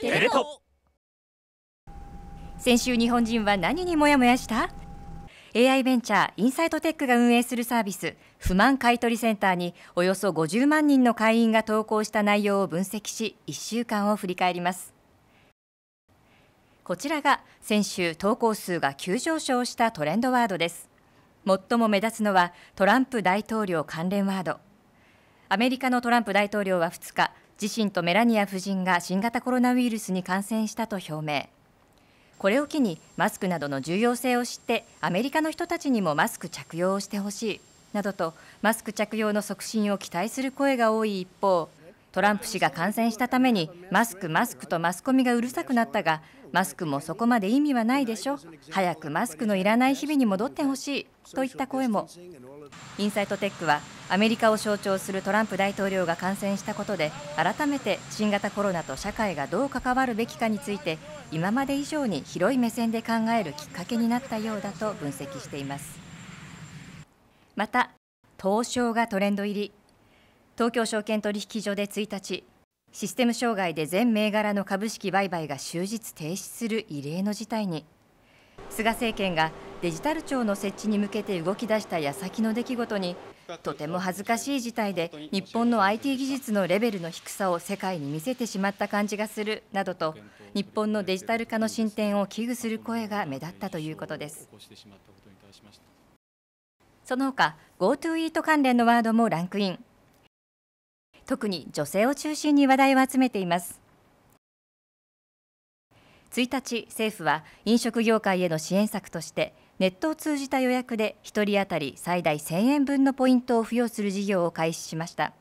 テレ東先週日本人は何にモヤモヤした AI ベンチャーインサイトテックが運営するサービス不満買取センターにおよそ50万人の会員が投稿した内容を分析し1週間を振り返りますこちらが先週投稿数が急上昇したトレンドワードです最も目立つのはトランプ大統領関連ワードアメリカのトランプ大統領は2日自身とメラニア夫人が新型コロナウイルスに感染したと表明これを機にマスクなどの重要性を知ってアメリカの人たちにもマスク着用をしてほしいなどとマスク着用の促進を期待する声が多い一方トランプ氏が感染したためにマスクマスクとマスコミがうるさくなったがマスクもそこまで意味はないでしょ早くマスクのいらない日々に戻ってほしいといった声もインサイトテックはアメリカを象徴するトランプ大統領が感染したことで改めて新型コロナと社会がどう関わるべきかについて今まで以上に広い目線で考えるきっかけになったようだと分析していますまた東証がトレンド入り東京証券取引所で1日システム障害で全銘柄の株式売買が終日停止する異例の事態に菅政権がデジタル庁の設置に向けて動き出した矢先の出来事にとても恥ずかしい事態で日本の IT 技術のレベルの低さを世界に見せてしまった感じがするなどと日本のデジタル化の進展を危惧する声が目立ったということですその他 GoTo e a t 関連のワードもランクイン特に女性を中心に話題を集めています1日政府は飲食業界への支援策としてネットを通じた予約で1人当たり最大1000円分のポイントを付与する事業を開始しました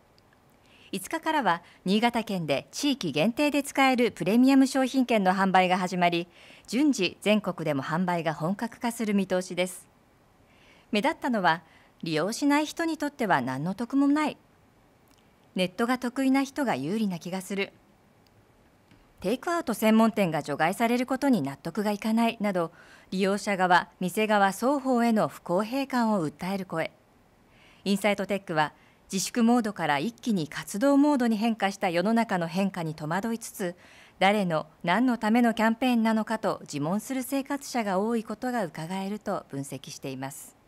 5日からは新潟県で地域限定で使えるプレミアム商品券の販売が始まり順次全国でも販売が本格化する見通しです目立ったのは利用しない人にとっては何の得もないネットが得意な人が有利な気がするテイクアウト専門店が除外されることに納得がいかないなど利用者側店側双方への不公平感を訴える声インサイトテックは自粛モードから一気に活動モードに変化した世の中の変化に戸惑いつつ誰の何のためのキャンペーンなのかと自問する生活者が多いことがうかがえると分析しています。